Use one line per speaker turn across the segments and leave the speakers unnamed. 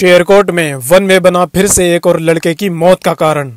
शेयरकोट में वन में बना फिर से एक और लड़के की मौत का कारण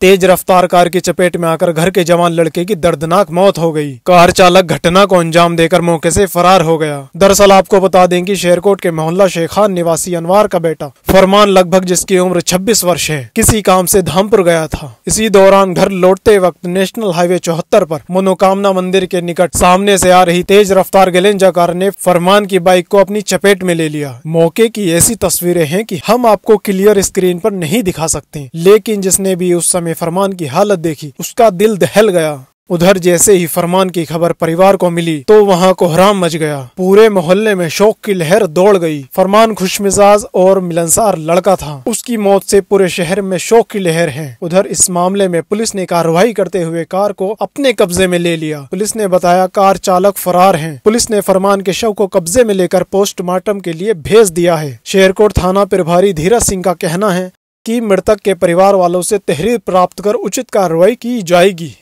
तेज रफ्तार कार की चपेट में आकर घर के जवान लड़के की दर्दनाक मौत हो गई कार चालक घटना को अंजाम देकर मौके से फरार हो गया दरअसल आपको बता दें कि शेरकोट के मोहल्ला शेखान निवासी अनवार का बेटा फरमान लगभग जिसकी उम्र 26 वर्ष है किसी काम से धामपुर गया था इसी दौरान घर लौटते वक्त नेशनल हाईवे चौहत्तर पर मनोकामना मंदिर के निकट सामने से आ रही तेज रफ्तार गलेंजा कार ने फरमान की बाइक को अपनी चपेट में ले लिया मौके की ऐसी तस्वीरें हैं कि हम आपको क्लियर स्क्रीन पर नहीं दिखा सकते लेकिन जिसने भी उस समय फरमान की हालत देखी उसका दिल दहल गया उधर जैसे ही फरमान की खबर परिवार को मिली तो वहाँ कोहराम मच गया पूरे मोहल्ले में शोक की लहर दौड़ गई फरमान खुश मिजाज और मिलनसार लड़का था उसकी मौत से पूरे शहर में शोक की लहर है उधर इस मामले में पुलिस ने कार्रवाई करते हुए कार को अपने कब्जे में ले लिया पुलिस ने बताया कार चालक फरार है पुलिस ने फरमान के शव को कब्जे में लेकर पोस्टमार्टम के लिए भेज दिया है शेरकोट थाना प्रभारी धीरज सिंह का कहना है की मृतक के परिवार वालों से तहरीर प्राप्त कर उचित कार्रवाई की जाएगी